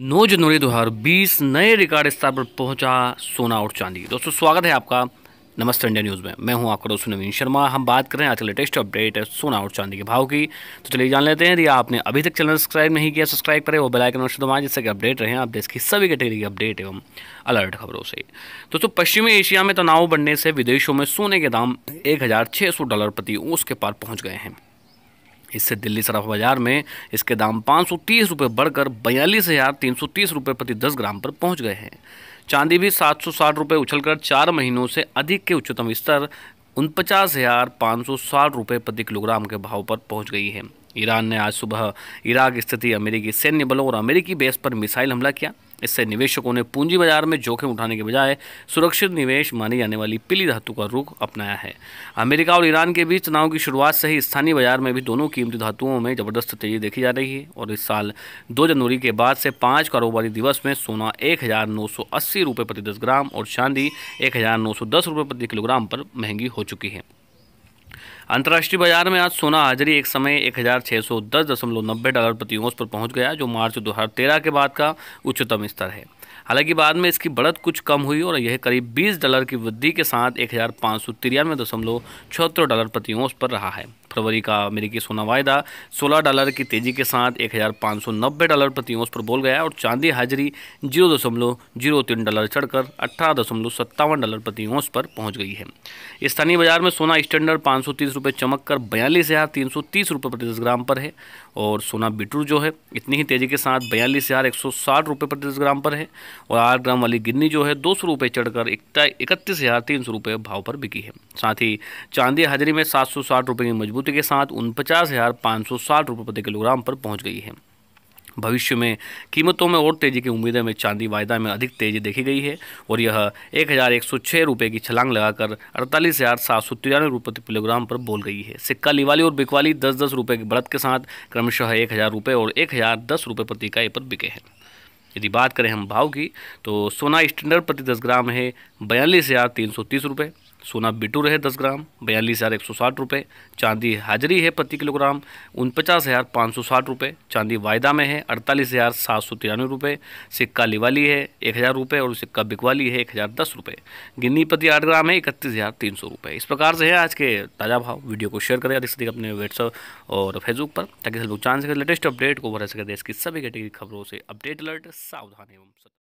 नौ जनवरी दो हजार बीस नए रिकॉर्ड स्तर पर पहुंचा सोना और चांदी दोस्तों स्वागत है आपका नमस्ते इंडिया न्यूज़ में मैं हूं आपका दोस्तों नवीन शर्मा हम बात कर रहे हैं आज के लेटेस्ट अपडेट है सोना और चांदी के भाव की तो चलिए जान लेते हैं यदि आपने अभी तक चैनल सब्सक्राइब नहीं किया सब्सक्राइब करें वो बेलाइकन और दबाएं जिससे कि अपडेट रहें आप देश की सभी कैटेगरी की अपडेट एवं अलर्ट खबरों से दोस्तों पश्चिमी एशिया में तनाव बढ़ने से विदेशों में सोने के दाम एक डॉलर प्रति उसके के पार पहुँच गए हैं इससे दिल्ली सराफ बाजार में इसके दाम पाँच सौ तीस रुपये बढ़कर बयालीस हज़ार तीन सौ तीस रुपये प्रति दस ग्राम पर पहुंच गए हैं चांदी भी सात सौ साठ रुपये उछलकर चार महीनों से अधिक के उच्चतम स्तर उनपचास हज़ार पाँच सौ साठ रुपये प्रति किलोग्राम के भाव पर पहुंच गई है ईरान ने आज सुबह इराक स्थिति अमेरिकी सैन्य बलों और अमेरिकी बेस पर मिसाइल हमला किया इससे निवेशकों ने पूंजी बाजार में जोखिम उठाने के बजाय सुरक्षित निवेश मानी जाने वाली पीली धातु का रुख अपनाया है अमेरिका और ईरान के बीच तनाव की शुरुआत से ही स्थानीय बाजार में भी दोनों कीमती धातुओं में जबरदस्त तेजी देखी जा रही है और इस साल दो जनवरी के बाद से पाँच कारोबारी दिवस में सोना एक हज़ार नौ सौ अस्सी रुपये प्रति दस ग्राम और चांदी एक हज़ार नौ सौ दस रुपये प्रति किलोग्राम पर महंगी हो चुकी है अंतर्राष्ट्रीय बाजार में आज सोना हाजिरी एक समय एक हज़ार छः सौ दस दशमलव नब्बे डॉलर प्रति औंस पर पहुंच गया जो मार्च दो हज़ार तेरह के बाद का उच्चतम स्तर है हालांकि बाद में इसकी बढ़त कुछ कम हुई और यह करीब 20 डॉलर की वृद्धि के साथ एक हज़ार पाँच सौ तिरानवे दशमलव डॉलर प्रति औंस पर रहा है फरवरी का अमेरिकी सोना वायदा 16 डॉलर की तेजी के साथ 1590 डॉलर प्रति औंस पर बोल गया और चांदी हाजिरी जीरो दशमलव जीरो तीन डॉलर चढ़कर अठारह दशमलव सत्तावन डॉलर प्रति औंस पर पहुंच गई है स्थानीय बाजार में सोना स्टैंडर्ड पाँच सौ चमक कर बयालीस हज़ार तीन सौ तीस प्रति दस ग्राम पर है और सोना बिटूर जो है इतनी ही तेज़ी के साथ बयालीस हज़ार एक सौ साठ प्रति दस ग्राम पर है और आठ ग्राम वाली गिन्नी जो है दो सौ रुपये चढ़कर इकतीस हज़ार तीन सौ रुपये भाव पर बिकी है साथ ही चांदी हाजिरी में सात सौ साठ रुपये की मजबूती छूट के साथ उनपचास हज़ार पाँच सौ साठ रुपये प्रति किलोग्राम पर पहुंच गई है भविष्य में कीमतों में और तेज़ी की उम्मीदें में चांदी वायदा में अधिक तेज़ी देखी गई है और यह एक हज़ार एक सौ छः रुपये की छलांग लगाकर अड़तालीस हज़ार सात सौ तिरानवे रुपये प्रति किलोग्राम पर बोल गई है सिक्का लिवाली और बिकवाली दस दस रुपये की बढ़त के साथ क्रमशः एक हज़ार रुपये और एक हज़ार दस रुपये प्रति इकाई पर बिके हैं यदि बात करें हम भाव की तो सोना स्टैंडर्ड प्रति दस ग्राम है बयालीस हज़ार तीन सौ तीस रुपये सोना बिटूर है दस ग्राम बयालीस हज़ार एक सौ साठ रुपये चांदी हाजरी है प्रति किलोग्राम उनपचास हज़ार पाँच सौ साठ रुपये चांदी वायदा में है अड़तालीस हज़ार सात सौ तिरानवे रुपये सिक्का लिवाली है एक हज़ार रुपये और सिक्का बिकवाली है एक हज़ार दस रुपये गिन्नी प्रति आठ ग्राम है इकतीस हज़ार तीन सौ रुपये इस प्रकार से है आज के ताज़ा भाव वीडियो को शेयर करें अधिक से अधिक अपने व्हाट्सअप और फेसबुक पर ताकि सब लोग जान सकें लेटेस्ट अपडेट को भर सके देश की सभी कैटेगरी खबरों से अपडेट अलर्ट सावधान एवं